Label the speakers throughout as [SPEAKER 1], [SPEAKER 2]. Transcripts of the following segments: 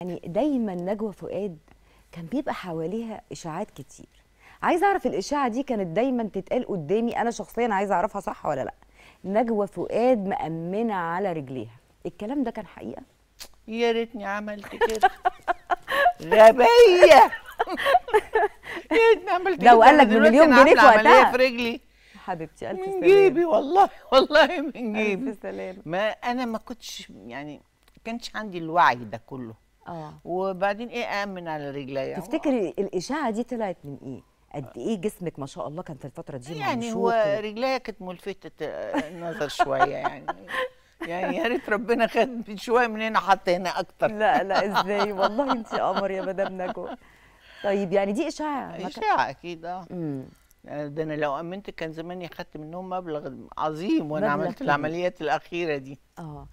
[SPEAKER 1] يعني دايما نجوى فؤاد كان بيبقى حواليها اشاعات كتير عايزه اعرف الاشاعه دي كانت دايما تتقال قدامي انا شخصيا عايزه اعرفها صح ولا لا نجوى فؤاد مأمنه على رجليها الكلام ده كان حقيقه
[SPEAKER 2] يا ريتني عملت كده
[SPEAKER 1] غبيه
[SPEAKER 2] يا ريتني عملت كده لو قال لك بمليون جنيه في وقتها في رجلي حبيبتي الف سلامه من جيبي والله والله من جيبي الف سلامه ما انا ما كنتش يعني كانش عندي الوعي ده كله آه. وبعدين ايه امن على رجليا يعني
[SPEAKER 1] تفتكري الاشاعه دي طلعت من ايه؟ قد ايه جسمك ما شاء الله كان في الفتره دي يعني هو و...
[SPEAKER 2] رجليا كانت ملفته آه، النظر شويه يعني يعني يا ريت ربنا خد شويه من هنا حتى هنا اكتر لا لا ازاي والله انت قمر يا مدام نجوى طيب يعني دي اشاعه اشاعه اكيد اه يعني ده انا لو امنت كان زماني اخدت منهم مبلغ عظيم وانا مبلغ عملت العمليات الاخيره دي اه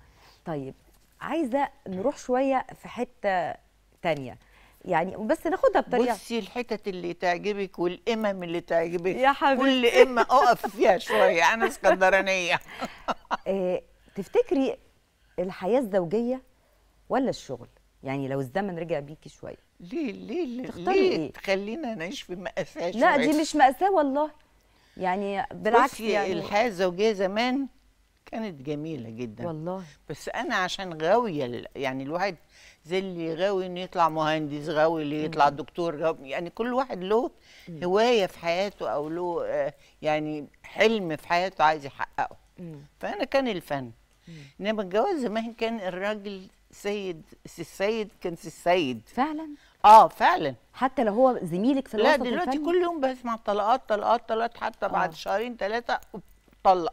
[SPEAKER 2] طيب
[SPEAKER 1] عايزه نروح شويه في حته
[SPEAKER 2] تانية يعني بس ناخدها بطريقه بصي الحتت اللي تعجبك والامم اللي تعجبك يا حبيبي كل امه اقف فيها شويه انا اسكندرانيه
[SPEAKER 1] آه، تفتكري الحياه الزوجيه ولا الشغل يعني لو الزمن رجع بيكي شويه ليه
[SPEAKER 2] ليه تختاري ليه إيه؟ تخلينا نعيش في مأساة لا دي مش
[SPEAKER 1] مأساة والله يعني بالعكس يعني الحياه
[SPEAKER 2] الزوجيه زمان كانت جميله جدا والله بس انا عشان غاويه يعني الواحد زي اللي غاوي انه يطلع مهندس غاوي اللي يطلع دكتور غاوي يعني كل واحد له هوايه في حياته او له آه، يعني حلم في حياته عايز يحققه فانا كان الفن انما الجواز زمان كان الراجل سيد السيد كان
[SPEAKER 1] السيد فعلا اه فعلا حتى لو هو زميلك في لا دلوقتي الفن؟
[SPEAKER 2] كل يوم بسمع طلقات طلقات طلقات حتى بعد آه. شهرين ثلاثه طلق